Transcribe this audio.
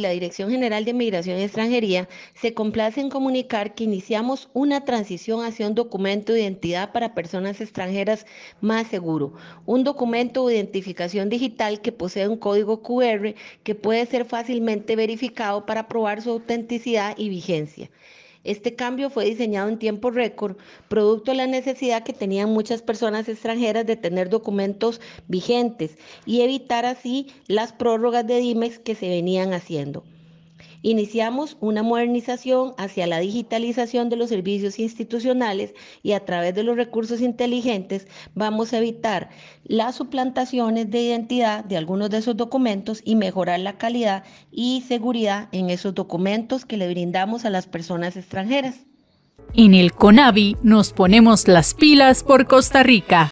la Dirección General de Migración y Extranjería se complace en comunicar que iniciamos una transición hacia un documento de identidad para personas extranjeras más seguro, un documento de identificación digital que posee un código QR que puede ser fácilmente verificado para probar su autenticidad y vigencia. Este cambio fue diseñado en tiempo récord, producto de la necesidad que tenían muchas personas extranjeras de tener documentos vigentes y evitar así las prórrogas de DIMEX que se venían haciendo. Iniciamos una modernización hacia la digitalización de los servicios institucionales y a través de los recursos inteligentes vamos a evitar las suplantaciones de identidad de algunos de esos documentos y mejorar la calidad y seguridad en esos documentos que le brindamos a las personas extranjeras. En el CONAVI nos ponemos las pilas por Costa Rica.